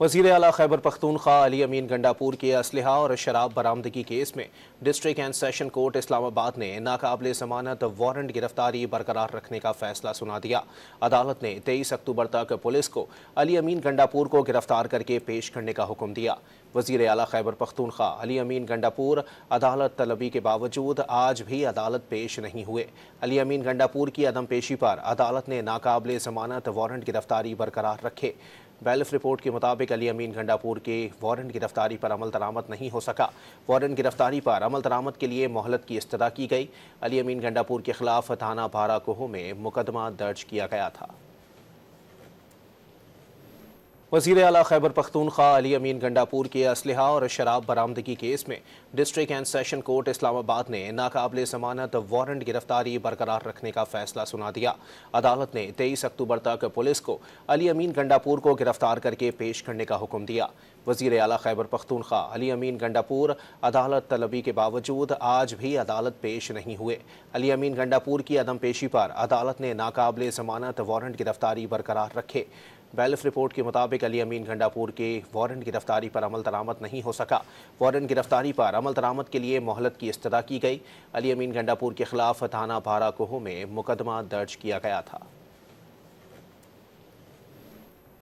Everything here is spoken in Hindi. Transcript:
वजीर अला खैबर पख्तूनख्वा अली अमीन गंडापुर के असलहा और शराब बरामदगी केस में district and session court Islamabad ने नाकबले जमानत वारंट गिरफ्तारी बरकरार रखने का फैसला सुना दिया अदालत ने तेईस अक्टूबर तक पुलिस को अली अमीन गंडापुर को गिरफ्तार करके पेश करने का हुक्म दिया वजीर अला खैबर पख्तूनख्वा अली अमीन गंडापुर अदालत तलबी के बावजूद आज भी अदालत पेश नहीं हुए अली अमीन गंडापुर की अदम पेशी पर अदालत ने नाकबले जमानत वारंट गिरफ्तारी बरकरार रखे बैलफ रिपोर्ट के मुताबिक अली अमीन घंडापुर के वारंट गिरफ्तारी पर अमल दरामद नहीं हो सका वारंट गिरफ्तारी पर अमल दरामद के लिए मोहलत की इस्तः की गई अली अमीन घंडापुर के खिलाफ थाना भाराकोह में मुकदमा दर्ज किया गया था वजीर अला खैबर पख्तूनख्वा अली अमीन गंडापुर के असलहा और शराब बरामदगी केस में district and session court Islamabad ने नाकबले जमानत वारंट गिरफ्तारी बरकरार रखने का फैसला सुना दिया अदालत ने तेईस अक्टूबर तक पुलिस को अली अमीन गंडापुर को गिरफ्तार करके पेश करने का हुक्म दिया वजीर अला खैबर पख्तूनख्वा अली अमीन गंडापुर अदालत तलबी के बावजूद आज भी अदालत पेश नहीं हुए अली अमीन गंडापुर की अदम पेशी पर अदालत ने नाकबले जमानत वारंट गिरफ्तारी बरकरार रखे बैलफ रिपोर्ट के मुताबिक अली अमीन घंडापुर के वारंट गिरफ्तारी पर अमल दरामद नहीं हो सका वारंट गिरफ्तारी पर अमल दरामद के लिए मोहलत की इस्तः की गई अली अमीन घंडापुर के खिलाफ थाना भारा कोहो में मुकदमा दर्ज किया गया था